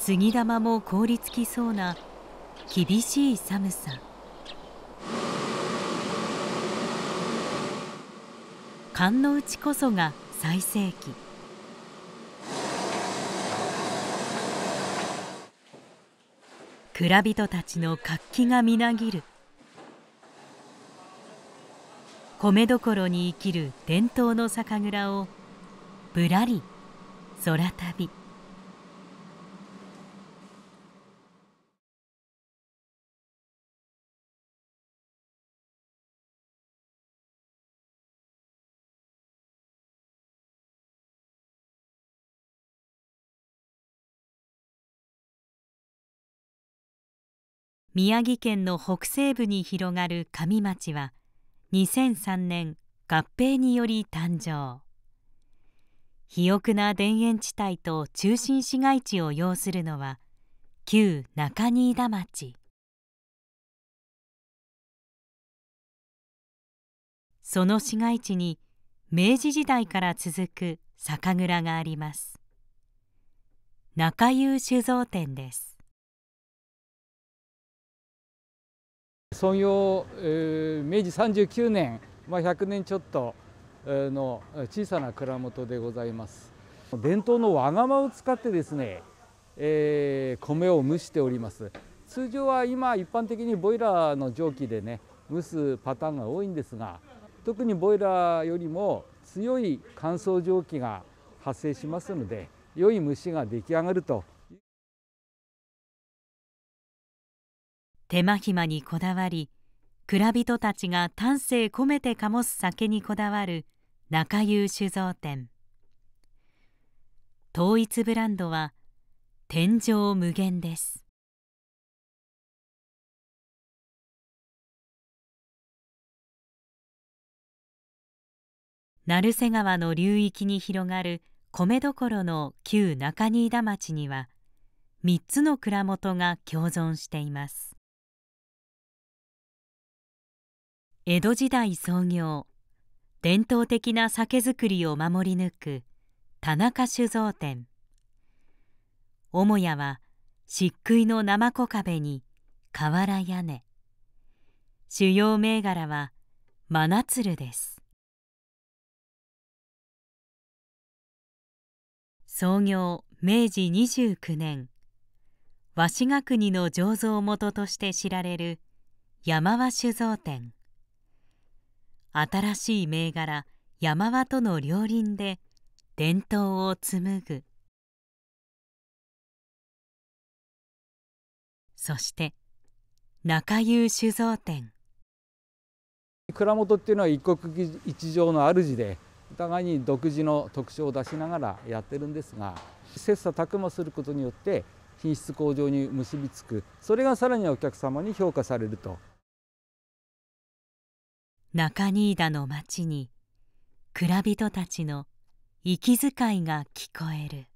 杉玉も凍りつきそうな厳しい寒さ寒の内こそが最盛期蔵人たちの活気がみなぎる米どころに生きる伝統の酒蔵をぶらり空旅。宮城県の北西部に広がる上町は2003年合併により誕生肥沃な田園地帯と中心市街地を要するのは旧中新田町その市街地に明治時代から続く酒蔵があります中湯酒造店です創業、えー、明治39年、まあ、100年ちょっとの小さな蔵元でございます伝統の和釜を使ってですね、えー、米を蒸しております通常は今一般的にボイラーの蒸気でね蒸すパターンが多いんですが特にボイラーよりも強い乾燥蒸気が発生しますので良い蒸しが出来上がると手間暇にこだわり蔵人たちが丹精込めて醸す酒にこだわる中湯酒造店統一ブランドは天井無限です鳴瀬川の流域に広がる米どころの旧中新田町には3つの蔵元が共存しています。江戸時代創業伝統的な酒造りを守り抜く田中酒造店母屋は漆喰のマコ壁に瓦屋根主要銘柄は真鶴です創業明治29年鷲ヶ国の醸造元として知られる山和酒造店新しい銘柄山和との両輪で伝統を紡ぐそして中湯酒造店蔵元っていうのは一国一城の主でお互いに独自の特徴を出しながらやってるんですが切磋琢磨することによって品質向上に結びつくそれがさらにお客様に評価されると中新田の町に蔵人たちの息遣いが聞こえる。